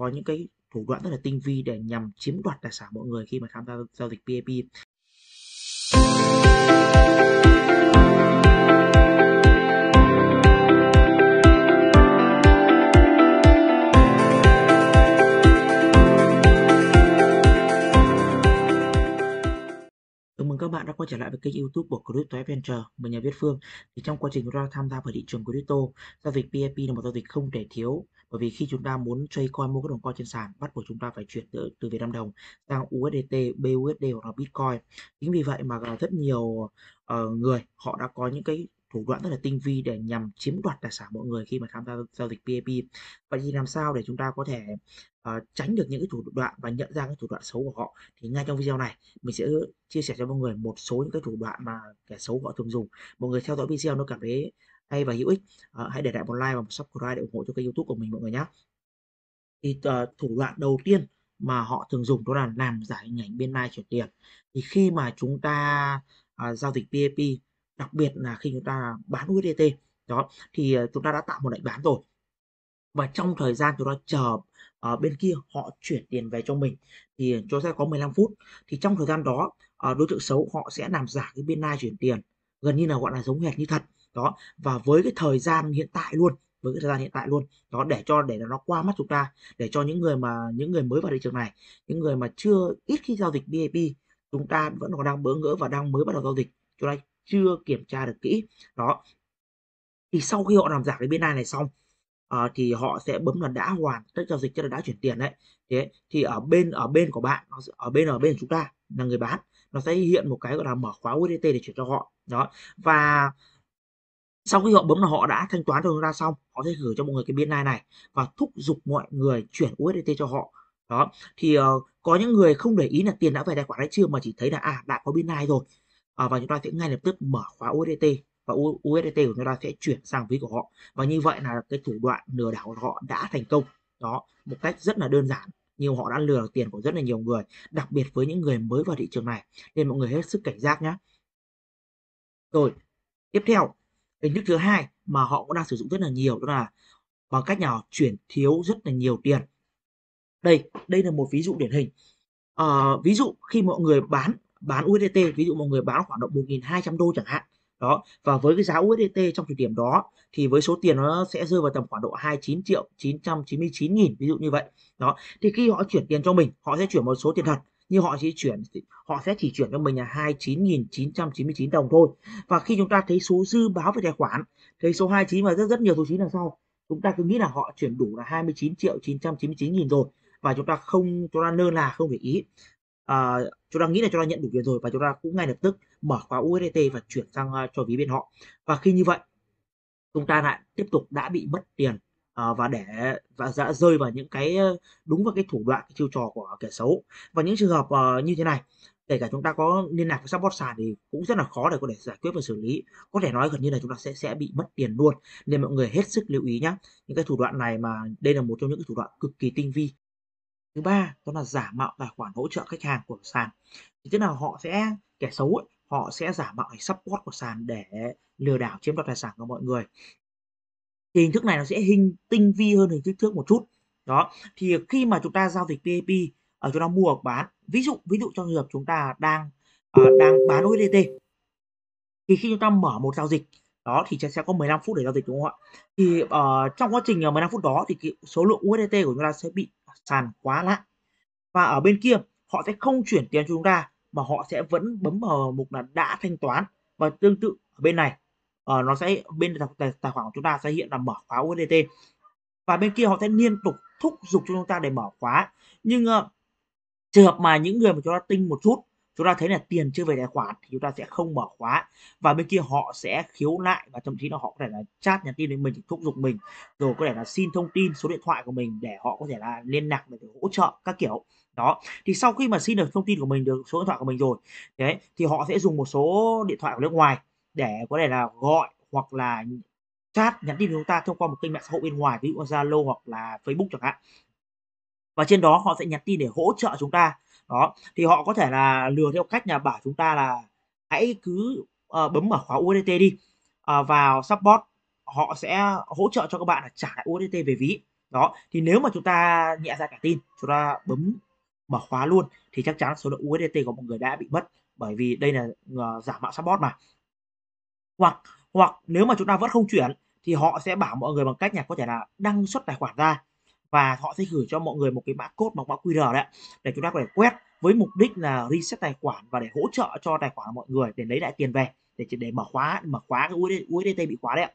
có những cái thủ đoạn rất là tinh vi để nhằm chiếm đoạt tài sản mọi người khi mà tham gia giao dịch PAP. các bạn đã quay trở lại với kênh youtube của Crypto Adventure, mình nhà Viết Phương. Thì trong quá trình chúng ta tham gia vào thị trường crypto, giao dịch PFP là một giao dịch không thể thiếu. Bởi vì khi chúng ta muốn trade coin mua các đồng coin trên sàn, bắt buộc chúng ta phải chuyển từ, từ Việt Nam đồng sang USDT, BUSD hoặc là Bitcoin. Chính vì vậy mà rất nhiều uh, người họ đã có những cái thủ đoạn rất là tinh vi để nhằm chiếm đoạt tài sản mọi người khi mà tham gia giao dịch PAP vậy thì làm sao để chúng ta có thể uh, tránh được những cái thủ đoạn và nhận ra các thủ đoạn xấu của họ thì ngay trong video này mình sẽ chia sẻ cho mọi người một số những cái thủ đoạn mà kẻ xấu họ thường dùng mọi người theo dõi video nó cảm thấy hay và hữu ích uh, hãy để lại một like và một subscribe để ủng hộ cho kênh youtube của mình mọi người nhé thì uh, thủ đoạn đầu tiên mà họ thường dùng đó là làm giả hình ảnh bên lai chuyển tiền thì khi mà chúng ta uh, giao dịch PAP đặc biệt là khi chúng ta bán USDT đó thì ờ, chúng ta đã tạo một lệnh bán rồi và trong thời gian chúng ta chờ ở ờ, bên kia họ chuyển tiền về cho mình thì chúng ta có 15 phút thì trong thời gian đó ờ, đối tượng xấu họ sẽ làm giả cái bên này chuyển tiền gần như là gọi là giống hệt như thật đó và với cái thời gian hiện tại luôn với cái thời gian hiện tại luôn đó để cho để nó qua mắt chúng ta để cho những người mà những người mới vào thị trường này những người mà chưa ít khi giao dịch BAP chúng ta vẫn còn đang bỡ ngỡ và đang mới bắt đầu giao dịch chúng ta chưa kiểm tra được kỹ đó thì sau khi họ làm giả cái biên lai này xong uh, thì họ sẽ bấm là đã hoàn tất giao dịch tức là đã chuyển tiền đấy thế thì ở bên ở bên của bạn nó ở bên ở bên của chúng ta là người bán nó sẽ hiện một cái gọi là mở khóa USDT để chuyển cho họ đó và sau khi họ bấm là họ đã thanh toán cho chúng ta xong họ sẽ gửi cho một người cái biên lai này và thúc giục mọi người chuyển USDT cho họ đó thì uh, có những người không để ý là tiền đã về tài khoản hay chưa mà chỉ thấy là à đã có biên lai rồi Ờ, và chúng ta sẽ ngay lập tức mở khóa USDT và USDT của chúng ta sẽ chuyển sang ví của họ và như vậy là cái thủ đoạn lừa đảo của họ đã thành công đó một cách rất là đơn giản nhưng họ đã lừa được tiền của rất là nhiều người đặc biệt với những người mới vào thị trường này nên mọi người hết sức cảnh giác nhé rồi tiếp theo hình thức thứ hai mà họ cũng đang sử dụng rất là nhiều đó là bằng cách nào chuyển thiếu rất là nhiều tiền đây đây là một ví dụ điển hình à, ví dụ khi mọi người bán bán USDT ví dụ mọi người bán khoảng độ 1.200 đô chẳng hạn đó và với cái giá USDT trong thời điểm đó thì với số tiền nó sẽ rơi vào tầm khoảng độ 29 triệu 999 nghìn ví dụ như vậy đó thì khi họ chuyển tiền cho mình họ sẽ chuyển một số tiền thật như họ chỉ chuyển họ sẽ chỉ chuyển cho mình là 29.999 đồng thôi và khi chúng ta thấy số dư báo về tài khoản thấy số 29 và rất rất nhiều số 9 đằng sau chúng ta cứ nghĩ là họ chuyển đủ là 29 triệu 999 nghìn rồi và chúng ta không chúng ta nơ là không để ý à, chúng ta nghĩ là chúng ta nhận đủ tiền rồi và chúng ta cũng ngay lập tức mở khóa USDT và chuyển sang uh, cho ví bên họ và khi như vậy chúng ta lại tiếp tục đã bị mất tiền uh, và để và đã rơi vào những cái đúng vào cái thủ đoạn cái chiêu trò của kẻ xấu và những trường hợp uh, như thế này kể cả chúng ta có liên lạc với support sàn thì cũng rất là khó để có thể giải quyết và xử lý có thể nói gần như là chúng ta sẽ sẽ bị mất tiền luôn nên mọi người hết sức lưu ý nhé những cái thủ đoạn này mà đây là một trong những cái thủ đoạn cực kỳ tinh vi thứ ba đó là giả mạo tài khoản hỗ trợ khách hàng của sàn tức là họ sẽ kẻ xấu ấy, họ sẽ giả mạo support của sàn để lừa đảo chiếm đoạt tài sản của mọi người thì hình thức này nó sẽ hình tinh vi hơn hình thức trước một chút đó thì khi mà chúng ta giao dịch PAP ở chúng ta mua hoặc bán ví dụ ví dụ trong trường hợp chúng ta đang uh, đang bán USDT thì khi chúng ta mở một giao dịch đó thì sẽ có 15 phút để giao dịch đúng không ạ thì uh, trong quá trình 15 ờ, phút đó thì cái số lượng USDT của chúng ta sẽ bị sàn quá lại và ở bên kia họ sẽ không chuyển tiền cho chúng ta mà họ sẽ vẫn bấm vào mục là đã thanh toán và tương tự ở bên này uh, nó sẽ bên tài, tài khoản của chúng ta sẽ hiện là mở khóa USDT và bên kia họ sẽ liên tục thúc giục cho chúng ta để mở khóa nhưng uh, trường hợp mà những người mà chúng ta tinh một chút chúng ta thấy là tiền chưa về tài khoản thì chúng ta sẽ không mở khóa và bên kia họ sẽ khiếu nại và thậm chí là họ có thể là chat nhắn tin đến mình thúc giục mình rồi có thể là xin thông tin số điện thoại của mình để họ có thể là liên lạc để hỗ trợ các kiểu đó thì sau khi mà xin được thông tin của mình được số điện thoại của mình rồi thế thì họ sẽ dùng một số điện thoại của nước ngoài để có thể là gọi hoặc là chat nhắn tin với chúng ta thông qua một kênh mạng xã hội bên ngoài ví dụ Zalo hoặc là Facebook chẳng hạn và trên đó họ sẽ nhắn tin để hỗ trợ chúng ta đó thì họ có thể là lừa theo cách là bảo chúng ta là hãy cứ uh, bấm mở khóa USDT đi uh, vào support họ sẽ hỗ trợ cho các bạn là trả lại USDT về ví đó thì nếu mà chúng ta nhẹ ra dạ cả tin chúng ta bấm mở khóa luôn thì chắc chắn số lượng USDT của mọi người đã bị mất bởi vì đây là ờ, giả mạo support mà hoặc hoặc nếu mà chúng ta vẫn không chuyển thì họ sẽ bảo mọi người bằng cách nhà có thể là đăng xuất tài khoản ra và họ sẽ gửi cho mọi người một cái mã code bằng mã QR đấy để chúng ta có thể quét với mục đích là reset tài khoản và để hỗ trợ cho tài khoản của mọi người để lấy lại tiền về để để mở khóa mở khóa cái USD, USDT bị khóa đấy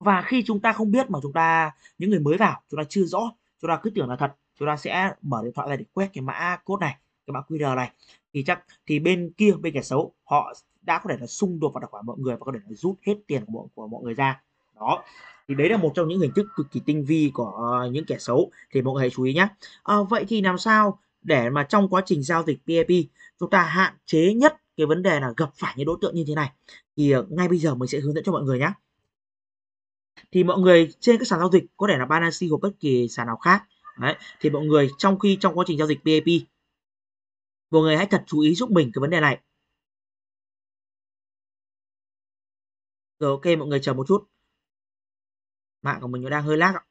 và khi chúng ta không biết mà chúng ta những người mới vào chúng ta chưa rõ chúng ta cứ tưởng là thật chúng ta sẽ mở điện thoại ra để quét cái mã code này cái mã QR này thì chắc thì bên kia bên kẻ xấu họ đã có thể là xung đột vào tài khoản mọi người và có thể là rút hết tiền của mọi, của mọi người ra đó thì đấy là một trong những hình thức cực kỳ tinh vi của ờ, những kẻ xấu thì mọi người hãy chú ý nhé à, ờ, vậy thì làm sao để mà trong quá trình giao dịch PIP chúng ta hạn chế nhất cái vấn đề là gặp phải những đối tượng như thế này thì ờ, ngay bây giờ mình sẽ hướng dẫn cho mọi người nhé thì mọi người trên các sàn giao dịch có thể là Binance hoặc bất kỳ sàn nào khác đấy, thì mọi người trong khi trong quá trình giao dịch PIP mọi người hãy thật chú ý giúp mình cái vấn đề này rồi ok mọi người chờ một chút mạng của mình nó đang hơi lag ạ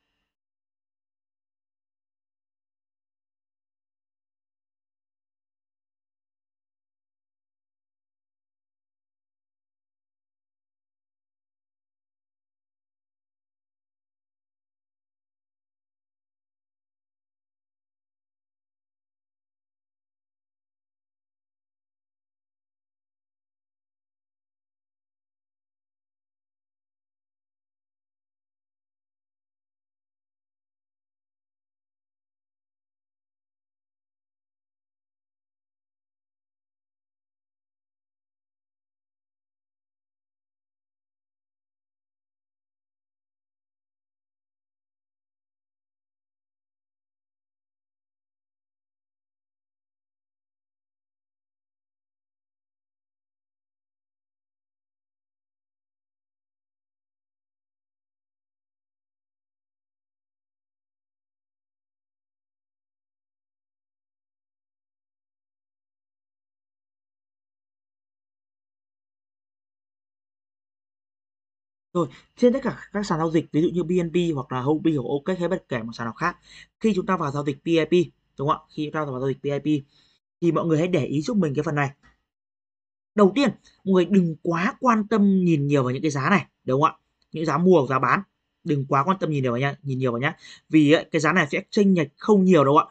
Rồi, trên tất cả các sàn giao dịch ví dụ như BNB hoặc là Hopi hoặc OKEx hay bất kể một sàn nào khác khi chúng ta vào giao dịch PIP đúng không ạ? Khi chúng ta vào giao dịch PIP thì mọi người hãy để ý giúp mình cái phần này. Đầu tiên, mọi người đừng quá quan tâm nhìn nhiều vào những cái giá này, đúng không ạ? Những giá mua giá bán, đừng quá quan tâm nhìn nhiều vào nhá, nhìn nhiều vào nhá. Vì ấy, cái giá này sẽ chênh lệch không nhiều đâu ạ.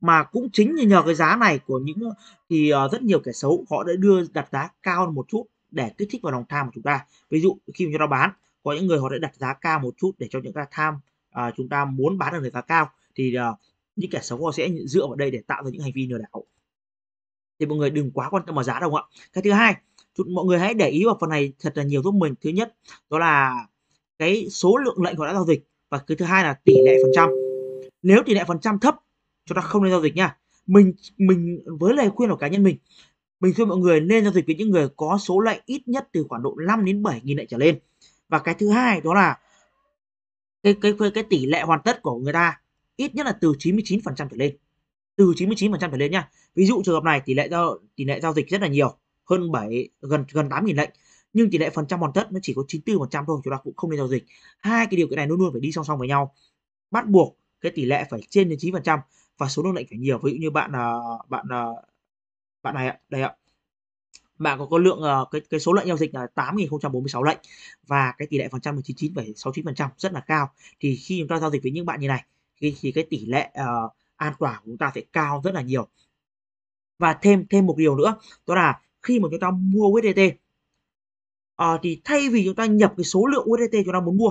Mà cũng chính nhờ cái giá này của những thì ờ, rất nhiều kẻ xấu họ đã đưa đặt giá cao một chút để kích thích vào lòng tham của chúng ta ví dụ khi chúng ta bán có những người họ đã đặt giá cao một chút để cho những cái tham à, chúng ta muốn bán được với giá cao thì à, những kẻ xấu họ sẽ dựa vào đây để tạo ra những hành vi lừa đảo thì mọi người đừng quá quan tâm vào giá đâu ạ cái thứ hai chúng, mọi người hãy để ý vào phần này thật là nhiều giúp mình thứ nhất đó là cái số lượng lệnh họ đã giao dịch và cái thứ hai là tỷ lệ phần trăm nếu tỷ lệ phần trăm thấp chúng ta không nên giao dịch nha mình mình với lời khuyên của cá nhân mình mình khuyên mọi người nên giao dịch với những người có số lệnh ít nhất từ khoảng độ 5 đến 7 nghìn lệnh trở lên và cái thứ hai đó là cái cái cái, cái tỷ lệ hoàn tất của người ta ít nhất là từ 99% trở lên từ 99% trở lên nhá ví dụ trường hợp này tỷ lệ giao tỷ lệ giao dịch rất là nhiều hơn 7 gần gần 8 nghìn lệnh nhưng tỷ lệ phần trăm hoàn tất nó chỉ có 94% thôi chúng ta cũng không nên giao dịch hai cái điều kiện này luôn luôn phải đi song song với nhau bắt buộc cái tỷ lệ phải trên đến 9% và số lượng lệnh phải nhiều ví dụ như bạn là bạn à, bạn này ạ đây ạ bạn có có lượng uh, cái cái số lệnh giao dịch là 8.046 lệnh và cái tỷ lệ phần trăm là trăm rất là cao thì khi chúng ta giao dịch với những bạn như này thì, thì cái tỷ lệ uh, an toàn của chúng ta sẽ cao rất là nhiều và thêm thêm một điều nữa đó là khi mà chúng ta mua USDT uh, ờ, thì thay vì chúng ta nhập cái số lượng USDT chúng ta muốn mua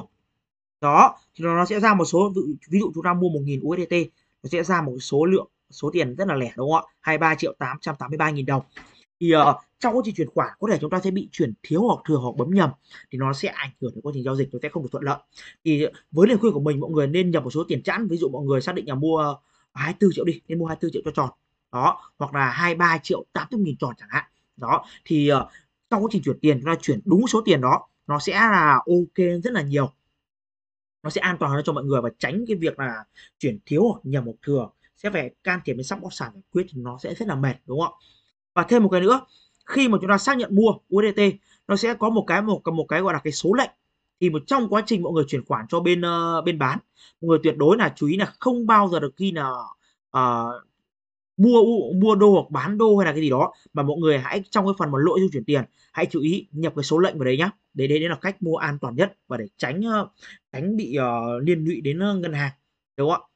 đó thì nó sẽ ra một số ví dụ chúng ta mua 1.000 USDT nó sẽ ra một số lượng số tiền rất là lẻ đúng không ạ 23 triệu 883 nghìn đồng thì uh, trong quá trình chuyển khoản có thể chúng ta sẽ bị chuyển thiếu hoặc thừa hoặc bấm nhầm thì nó sẽ ảnh hưởng đến quá trình giao dịch nó sẽ không được thuận lợi thì với lời khuyên của mình mọi người nên nhập một số tiền chẵn ví dụ mọi người xác định là mua 24 triệu đi nên mua 24 triệu cho tròn đó hoặc là 23 triệu 800 nghìn tròn chẳng hạn đó thì uh, trong quá trình chuyển tiền chúng ta chuyển đúng số tiền đó nó sẽ là ok rất là nhiều nó sẽ an toàn hơn cho mọi người và tránh cái việc là chuyển thiếu hoặc nhầm hoặc thừa sẽ phải can thiệp đến sóc option giải quyết thì nó sẽ rất là mệt đúng không ạ và thêm một cái nữa khi mà chúng ta xác nhận mua USDT nó sẽ có một cái một một cái gọi là cái số lệnh thì một trong quá trình mọi người chuyển khoản cho bên uh, bên bán mọi người tuyệt đối là chú ý là không bao giờ được khi là uh, ờ, mua mua đô hoặc bán đô hay là cái gì đó mà mọi người hãy trong cái phần mà lỗi di chuyển tiền hãy chú ý nhập cái số lệnh vào đấy nhá để đấy, đấy là cách mua an toàn nhất và để tránh ờ, tránh bị uh, liên lụy đến ngân hàng đúng không ạ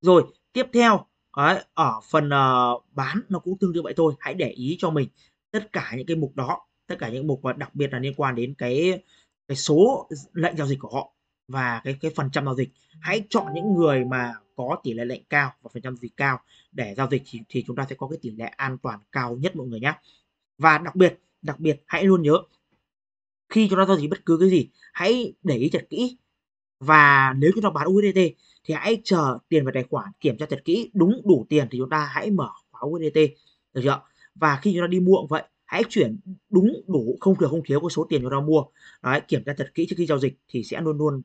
rồi tiếp theo đấy, ở phần uh, bán nó cũng tương tự vậy thôi hãy để ý cho mình tất cả những cái mục đó tất cả những mục và đặc biệt là liên quan đến cái cái số lệnh giao dịch của họ và cái cái phần trăm giao dịch hãy chọn những người mà có tỷ lệ lệnh cao và phần trăm dịch cao để giao dịch thì, thì chúng ta sẽ có cái tỷ lệ an toàn cao nhất mọi người nhé và đặc biệt đặc biệt hãy luôn nhớ khi chúng ta giao dịch bất cứ cái gì hãy để ý thật kỹ và nếu chúng ta bán USDT thì hãy chờ tiền vào tài khoản kiểm tra thật kỹ đúng đủ tiền thì chúng ta hãy mở khóa USDT được chưa và khi chúng ta đi mua cũng vậy hãy chuyển đúng đủ không thừa không thiếu cái số tiền chúng ta mua Đấy, kiểm tra thật kỹ trước khi giao dịch thì sẽ luôn luôn uh,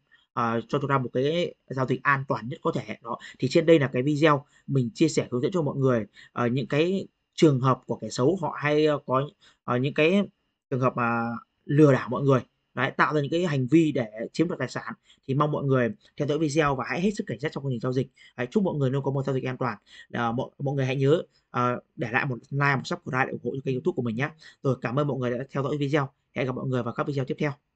cho chúng ta một cái giao dịch an toàn nhất có thể đó thì trên đây là cái video mình chia sẻ hướng dẫn cho mọi người uh, những cái trường hợp của kẻ xấu họ hay uh, có uh, những cái trường hợp mà uh, lừa đảo mọi người đấy, tạo ra những cái hành vi để chiếm đoạt tài sản thì mong mọi người theo dõi video và hãy hết sức cảnh giác trong quá trình giao dịch đấy, chúc mọi người luôn có một giao dịch an toàn à, mọi, mọi người hãy nhớ à, để lại một like một subscribe để ủng hộ cho kênh youtube của mình nhé rồi cảm ơn mọi người đã theo dõi video hẹn gặp mọi người vào các video tiếp theo